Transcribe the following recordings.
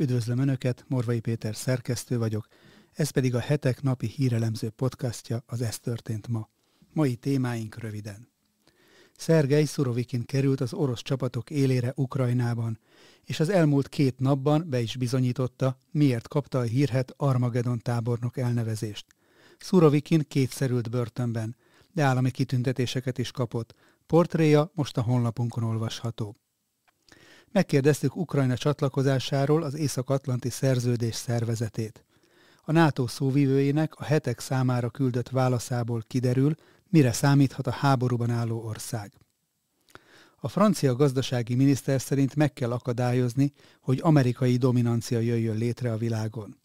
Üdvözlöm Önöket, Morvai Péter szerkesztő vagyok, ez pedig a hetek napi hírelemző podcastja, az Ez történt ma. Mai témáink röviden. Szergej Szurovikin került az orosz csapatok élére Ukrajnában, és az elmúlt két napban be is bizonyította, miért kapta a hírhet Armagedon tábornok elnevezést. Szurovikin kétszerült börtönben, de állami kitüntetéseket is kapott. Portréja most a honlapunkon olvasható. Megkérdeztük Ukrajna csatlakozásáról az Észak-Atlanti Szerződés szervezetét. A NATO szóvivőjének a hetek számára küldött válaszából kiderül, mire számíthat a háborúban álló ország. A francia gazdasági miniszter szerint meg kell akadályozni, hogy amerikai dominancia jöjjön létre a világon.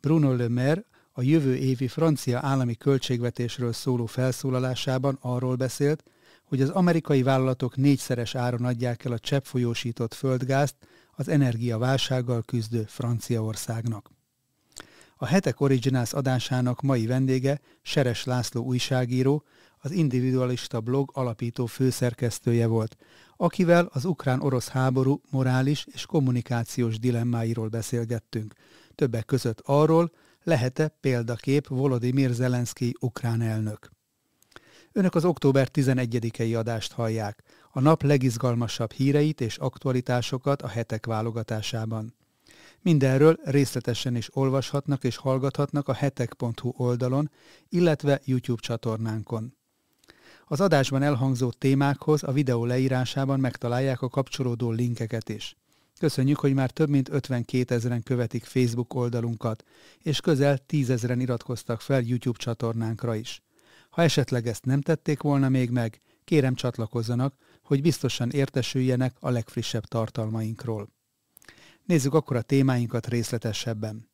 Bruno Le Maire a jövő évi francia állami költségvetésről szóló felszólalásában arról beszélt, hogy az amerikai vállalatok négyszeres áron adják el a cseppfolyósított földgázt az energiaválsággal küzdő Franciaországnak. A Hetek Originals adásának mai vendége Seres László újságíró, az individualista blog alapító főszerkesztője volt, akivel az ukrán-orosz háború morális és kommunikációs dilemmáiról beszélgettünk. Többek között arról, lehet-e példakép Volodymyr Zelenszky ukrán elnök. Önök az október 11-i adást hallják, a nap legizgalmasabb híreit és aktualitásokat a hetek válogatásában. Mindenről részletesen is olvashatnak és hallgathatnak a hetek.hu oldalon, illetve YouTube csatornánkon. Az adásban elhangzó témákhoz a videó leírásában megtalálják a kapcsolódó linkeket is. Köszönjük, hogy már több mint 52 ezeren követik Facebook oldalunkat, és közel 10 ezeren iratkoztak fel YouTube csatornánkra is. Ha esetleg ezt nem tették volna még meg, kérem csatlakozzanak, hogy biztosan értesüljenek a legfrissebb tartalmainkról. Nézzük akkor a témáinkat részletesebben.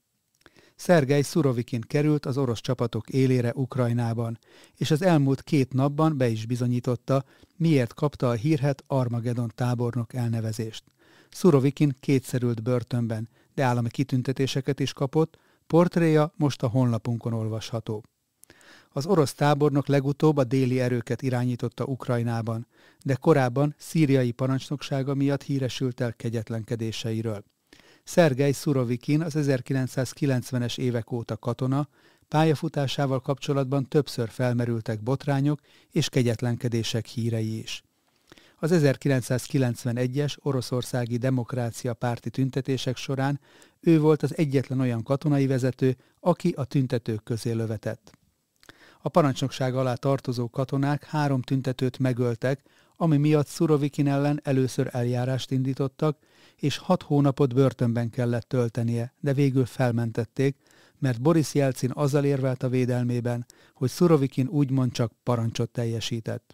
Szergej Szurovikin került az orosz csapatok élére Ukrajnában, és az elmúlt két napban be is bizonyította, miért kapta a hírhet Armageddon tábornok elnevezést. Szurovikin kétszerült börtönben, de állami kitüntetéseket is kapott, portréja most a honlapunkon olvasható. Az orosz tábornok legutóbb a déli erőket irányította Ukrajnában, de korábban szíriai parancsnoksága miatt híresült el kegyetlenkedéseiről. Szergej Szurovikin az 1990-es évek óta katona, pályafutásával kapcsolatban többször felmerültek botrányok és kegyetlenkedések hírei is. Az 1991-es oroszországi demokrácia párti tüntetések során ő volt az egyetlen olyan katonai vezető, aki a tüntetők közé lövetett. A parancsnokság alá tartozó katonák három tüntetőt megöltek, ami miatt Szurovikin ellen először eljárást indítottak, és hat hónapot börtönben kellett töltenie, de végül felmentették, mert Boris Jelcin azzal érvelt a védelmében, hogy Szurovikin úgymond csak parancsot teljesített.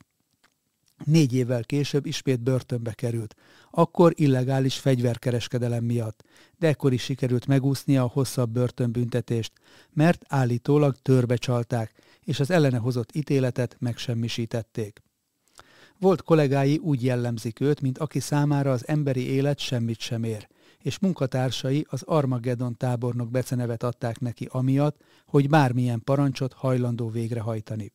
Négy évvel később ismét börtönbe került, akkor illegális fegyverkereskedelem miatt, de ekkor is sikerült megúsznia a hosszabb börtönbüntetést, mert állítólag törbe csalták, és az ellene hozott ítéletet megsemmisítették. Volt kollégái úgy jellemzik őt, mint aki számára az emberi élet semmit sem ér, és munkatársai az Armageddon tábornok becenevet adták neki amiatt, hogy bármilyen parancsot hajlandó végrehajtani.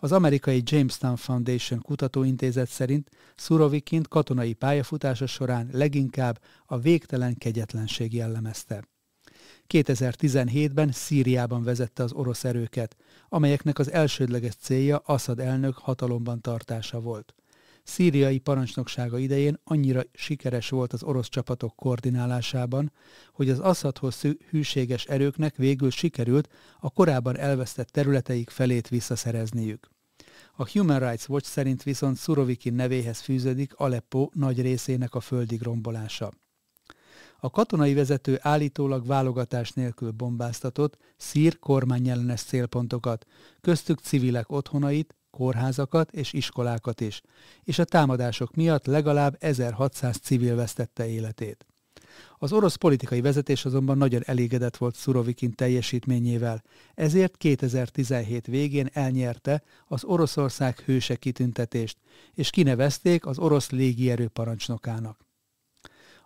Az amerikai Jamestown Foundation kutatóintézet szerint Szurovikint katonai pályafutása során leginkább a végtelen kegyetlenség jellemezte. 2017-ben Szíriában vezette az orosz erőket, amelyeknek az elsődleges célja Assad elnök hatalomban tartása volt. Szíriai parancsnoksága idején annyira sikeres volt az orosz csapatok koordinálásában, hogy az Assadhoz hűséges erőknek végül sikerült a korábban elvesztett területeik felét visszaszerezniük. A Human Rights Watch szerint viszont Szurovikin nevéhez fűződik Aleppo nagy részének a földig rombolása a katonai vezető állítólag válogatás nélkül bombáztatott szír kormányellenes célpontokat, köztük civilek otthonait, kórházakat és iskolákat is, és a támadások miatt legalább 1600 civil vesztette életét. Az orosz politikai vezetés azonban nagyon elégedett volt Szurovikin teljesítményével, ezért 2017 végén elnyerte az Oroszország hőse kitüntetést, és kinevezték az orosz légierő parancsnokának.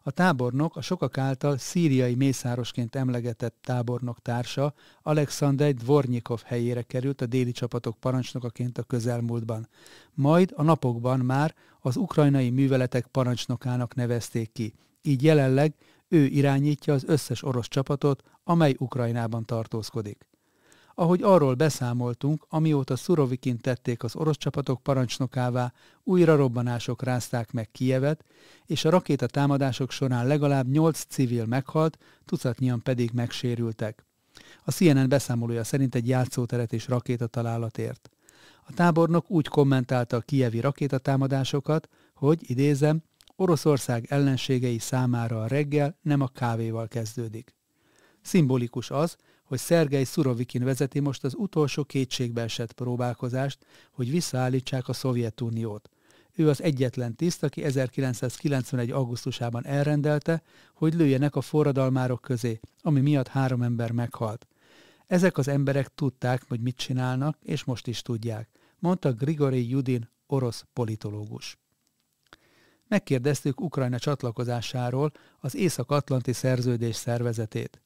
A tábornok a sokak által szíriai mészárosként emlegetett tábornok társa Alexander Dvornyikov helyére került a déli csapatok parancsnokaként a közelmúltban. Majd a napokban már az ukrajnai műveletek parancsnokának nevezték ki. Így jelenleg ő irányítja az összes orosz csapatot, amely Ukrajnában tartózkodik ahogy arról beszámoltunk, amióta Szurovikin tették az orosz csapatok parancsnokává, újra robbanások rázták meg Kijevet, és a rakéta támadások során legalább 8 civil meghalt, tucatnyian pedig megsérültek. A CNN beszámolója szerint egy játszóteret és rakétatalálat ért. A tábornok úgy kommentálta a kijevi rakétatámadásokat, hogy, idézem, Oroszország ellenségei számára a reggel nem a kávéval kezdődik. Szimbolikus az, hogy Szergej Szurovikin vezeti most az utolsó kétségbeesett próbálkozást, hogy visszaállítsák a Szovjetuniót. Ő az egyetlen tiszt, aki 1991. augusztusában elrendelte, hogy lőjenek a forradalmárok közé, ami miatt három ember meghalt. Ezek az emberek tudták, hogy mit csinálnak, és most is tudják, mondta Grigori Judin, orosz politológus. Megkérdeztük Ukrajna csatlakozásáról az Észak-Atlanti Szerződés szervezetét.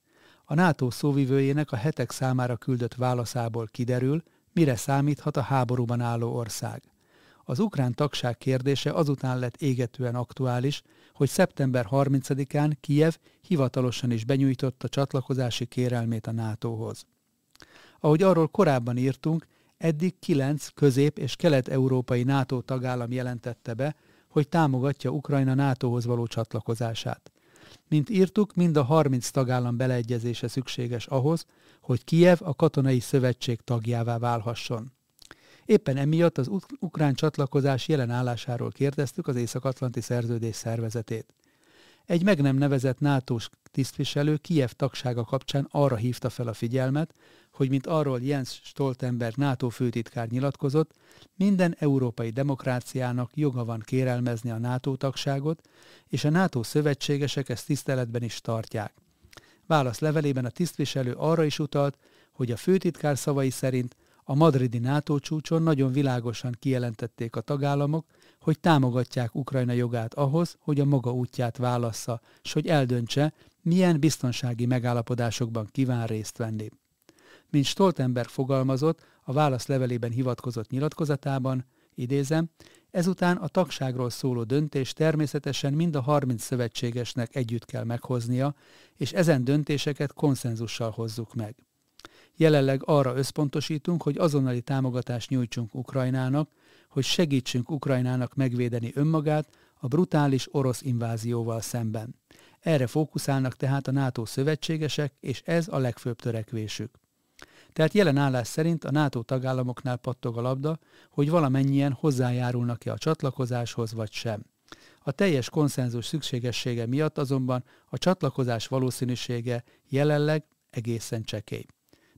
A NATO szóvivőjének a hetek számára küldött válaszából kiderül, mire számíthat a háborúban álló ország. Az ukrán tagság kérdése azután lett égetően aktuális, hogy szeptember 30-án Kijev hivatalosan is benyújtotta csatlakozási kérelmét a NATO-hoz. Ahogy arról korábban írtunk, eddig kilenc közép- és kelet-európai NATO tagállam jelentette be, hogy támogatja Ukrajna NATO-hoz való csatlakozását. Mint írtuk, mind a 30 tagállam beleegyezése szükséges ahhoz, hogy Kijev a katonai szövetség tagjává válhasson. Éppen emiatt az ukrán csatlakozás jelen állásáról kérdeztük az Észak-Atlanti Szerződés szervezetét. Egy meg nem nevezett nato tisztviselő Kiev tagsága kapcsán arra hívta fel a figyelmet, hogy mint arról Jens Stoltenberg NATO főtitkár nyilatkozott, minden európai demokráciának joga van kérelmezni a NATO tagságot, és a NATO szövetségesek ezt tiszteletben is tartják. Válasz levelében a tisztviselő arra is utalt, hogy a főtitkár szavai szerint a madridi NATO csúcson nagyon világosan kijelentették a tagállamok, hogy támogatják Ukrajna jogát ahhoz, hogy a maga útját válassza, és hogy eldöntse, milyen biztonsági megállapodásokban kíván részt venni. Mint Stoltenberg fogalmazott a válaszlevelében hivatkozott nyilatkozatában, idézem, ezután a tagságról szóló döntés természetesen mind a 30 szövetségesnek együtt kell meghoznia, és ezen döntéseket konszenzussal hozzuk meg. Jelenleg arra összpontosítunk, hogy azonnali támogatást nyújtsunk Ukrajnának, hogy segítsünk Ukrajnának megvédeni önmagát a brutális orosz invázióval szemben. Erre fókuszálnak tehát a NATO szövetségesek, és ez a legfőbb törekvésük. Tehát jelen állás szerint a NATO tagállamoknál pattog a labda, hogy valamennyien hozzájárulnak-e a csatlakozáshoz vagy sem. A teljes konszenzus szükségessége miatt azonban a csatlakozás valószínűsége jelenleg egészen csekély.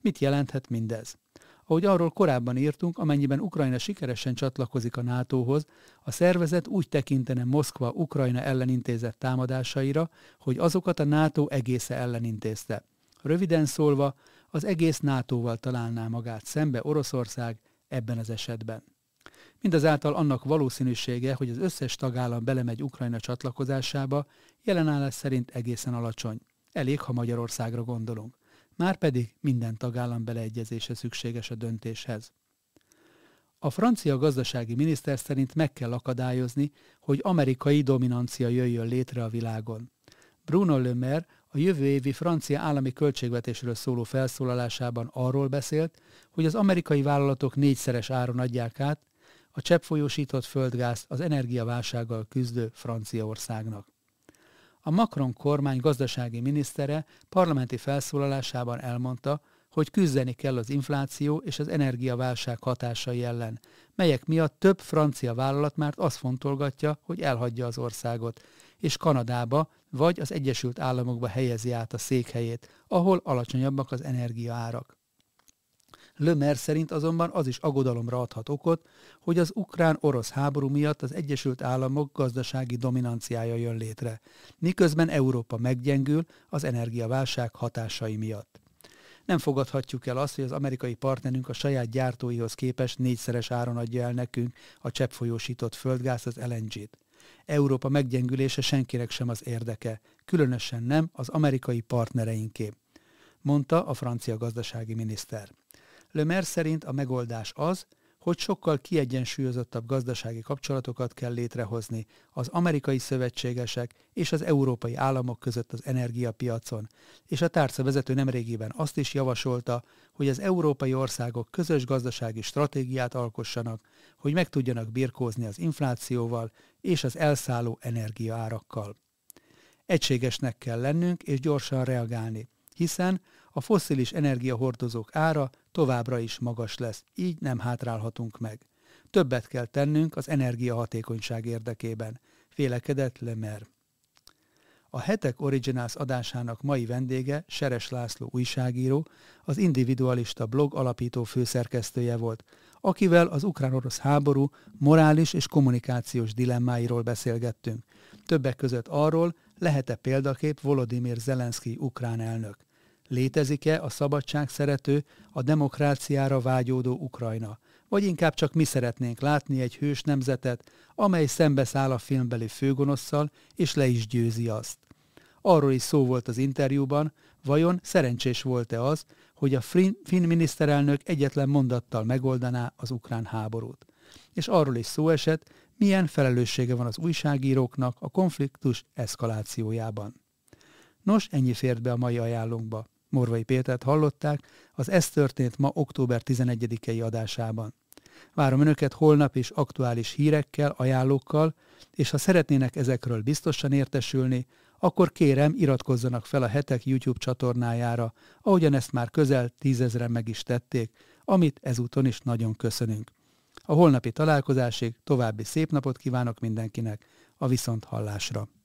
Mit jelenthet mindez? Ahogy arról korábban írtunk, amennyiben Ukrajna sikeresen csatlakozik a NATO-hoz, a szervezet úgy tekintene Moszkva Ukrajna ellen intézett támadásaira, hogy azokat a NATO egésze ellen intézte. Röviden szólva, az egész NATO-val találná magát szembe Oroszország ebben az esetben. Mindazáltal annak valószínűsége, hogy az összes tagállam belemegy Ukrajna csatlakozásába, jelenállás szerint egészen alacsony. Elég, ha Magyarországra gondolunk márpedig minden tagállam beleegyezése szükséges a döntéshez. A francia gazdasági miniszter szerint meg kell akadályozni, hogy amerikai dominancia jöjjön létre a világon. Bruno Le Maire a jövő évi francia állami költségvetésről szóló felszólalásában arról beszélt, hogy az amerikai vállalatok négyszeres áron adják át a cseppfolyósított földgáz az energiaválsággal küzdő Franciaországnak. A Macron kormány gazdasági minisztere parlamenti felszólalásában elmondta, hogy küzdeni kell az infláció és az energiaválság hatásai ellen, melyek miatt több francia vállalat már azt fontolgatja, hogy elhagyja az országot, és Kanadába vagy az Egyesült Államokba helyezi át a székhelyét, ahol alacsonyabbak az energiaárak. Lömer szerint azonban az is agodalomra adhat okot, hogy az ukrán-orosz háború miatt az Egyesült Államok gazdasági dominanciája jön létre, miközben Európa meggyengül az energiaválság hatásai miatt. Nem fogadhatjuk el azt, hogy az amerikai partnerünk a saját gyártóihoz képest négyszeres áron adja el nekünk a cseppfolyósított földgáz, az LNG-t. Európa meggyengülése senkinek sem az érdeke, különösen nem az amerikai partnereinké, mondta a francia gazdasági miniszter. Lömer szerint a megoldás az, hogy sokkal kiegyensúlyozottabb gazdasági kapcsolatokat kell létrehozni az amerikai szövetségesek és az európai államok között az energiapiacon, és a vezető nemrégiben azt is javasolta, hogy az európai országok közös gazdasági stratégiát alkossanak, hogy meg tudjanak birkózni az inflációval és az elszálló energiaárakkal. Egységesnek kell lennünk és gyorsan reagálni hiszen a foszilis energiahordozók ára továbbra is magas lesz, így nem hátrálhatunk meg. Többet kell tennünk az energiahatékonyság érdekében, félekedett Lemer. A hetek Originals adásának mai vendége Seres László újságíró, az individualista blog alapító főszerkesztője volt, akivel az ukrán-orosz háború morális és kommunikációs dilemmáiról beszélgettünk. Többek között arról, lehet-e példakép Volodymyr Zelenszky ukrán elnök. Létezik-e a szabadság szerető, a demokráciára vágyódó Ukrajna? Vagy inkább csak mi szeretnénk látni egy hős nemzetet, amely szembeszáll a filmbeli főgonosszal, és le is győzi azt. Arról is szó volt az interjúban, vajon szerencsés volt-e az, hogy a finn miniszterelnök egyetlen mondattal megoldaná az ukrán háborút. És arról is szó esett, milyen felelőssége van az újságíróknak a konfliktus eszkalációjában. Nos, ennyi fért be a mai ajánlónkba. Morvai Pétert hallották az Ez történt ma október 11-i adásában. Várom Önöket holnap is aktuális hírekkel, ajánlókkal, és ha szeretnének ezekről biztosan értesülni, akkor kérem iratkozzanak fel a hetek YouTube csatornájára, ahogyan ezt már közel tízezren meg is tették, amit ezúton is nagyon köszönünk. A holnapi találkozásig további szép napot kívánok mindenkinek, a viszont hallásra!